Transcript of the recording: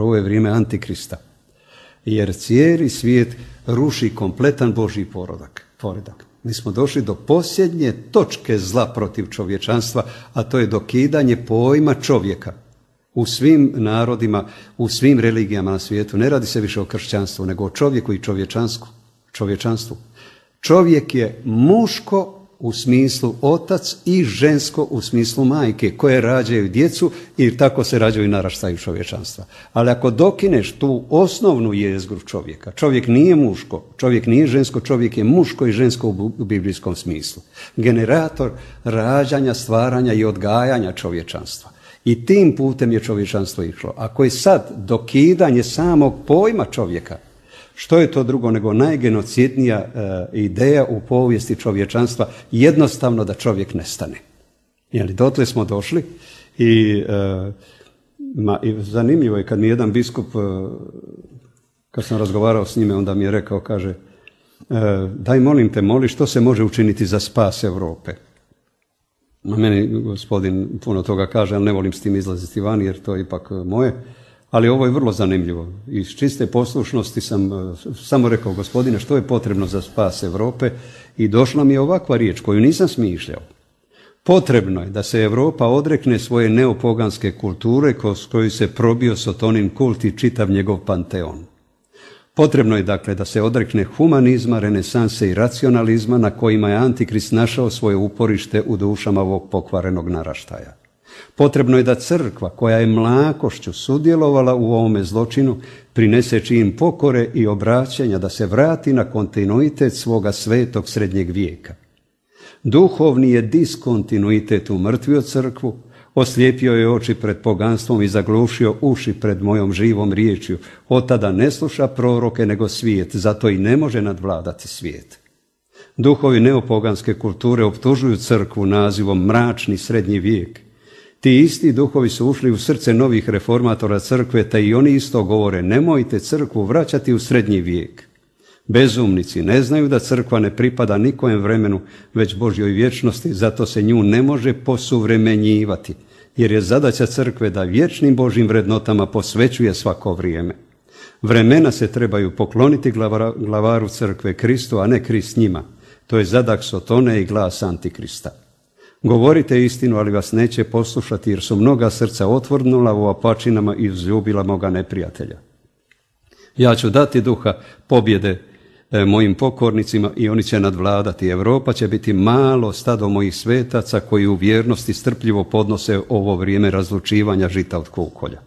ovo je vrijeme antikrista. Jer cijeli svijet ruši kompletan Boži porodak, poredak. Mi smo došli do posljednje točke zla protiv čovječanstva, a to je dokidanje pojma čovjeka u svim narodima, u svim religijama na svijetu. Ne radi se više o kršćanstvu, nego o čovjeku i čovječanstvu. Čovječanstvu. Čovjek je muško u smislu otac i žensko u smislu majke koje rađaju djecu i tako se rađaju naraštaju čovječanstva. Ali ako dokineš tu osnovnu jezgru čovjeka, čovjek nije muško, čovjek nije žensko, čovjek je muško i žensko u biblijskom smislu. Generator rađanja, stvaranja i odgajanja čovječanstva. I tim putem je čovječanstvo išlo. Ako je sad dokidanje samog pojma čovjeka, što je to drugo nego najgenocidnija e, ideja u povijesti čovječanstva, jednostavno da čovjek nestane. Jeli, dotle smo došli i, e, ma, i zanimljivo je kad mi jedan biskup, e, kad sam razgovarao s njime, onda mi je rekao, kaže, daj molim te, moli, što se može učiniti za spas Europe? Meni gospodin puno toga kaže, ali ne volim s tim izlaziti vani jer to je ipak moje. Ali ovo je vrlo zanimljivo. Iz čiste poslušnosti sam e, samo rekao, gospodine, što je potrebno za spas Europe i došla mi je ovakva riječ koju nisam smišljao. Potrebno je da se Europa odrekne svoje neopoganske kulture kroz koju se probio sotonin kult i čitav njegov panteon. Potrebno je dakle da se odrekne humanizma, renesanse i racionalizma na kojima je Antikrist našao svoje uporište u dušama ovog pokvarenog naraštaja. Potrebno je da crkva koja je mlakošću sudjelovala u ovome zločinu prinese čin pokore i obraćanja da se vrati na kontinuitet svoga svetog srednjeg vijeka. Duhovni je diskontinuitet umrtvio crkvu, oslijepio je oči pred poganstvom i zaglušio uši pred mojom živom riječju. Od tada ne sluša proroke nego svijet, zato i ne može nadvladati svijet. Duhovi neopoganske kulture optužuju crkvu nazivom mračni srednji vijek – ti isti duhovi su ušli u srce novih reformatora crkve, te i oni isto govore, nemojte crkvu vraćati u srednji vijek. Bezumnici ne znaju da crkva ne pripada nikojem vremenu, već Božjoj vječnosti, zato se nju ne može posuvremenjivati, jer je zadaća crkve da vječnim Božjim vrednotama posvećuje svako vrijeme. Vremena se trebaju pokloniti glavaru crkve Kristu, a ne Krist njima. To je zadak Sotone i glas Antikrista. Govorite istinu, ali vas neće poslušati, jer su mnoga srca otvrnula u apačinama i uzljubila moga neprijatelja. Ja ću dati duha pobjede e, mojim pokornicima i oni će nadvladati. Europa će biti malo stado mojih svetaca koji u vjernosti strpljivo podnose ovo vrijeme razlučivanja žita od kukolja.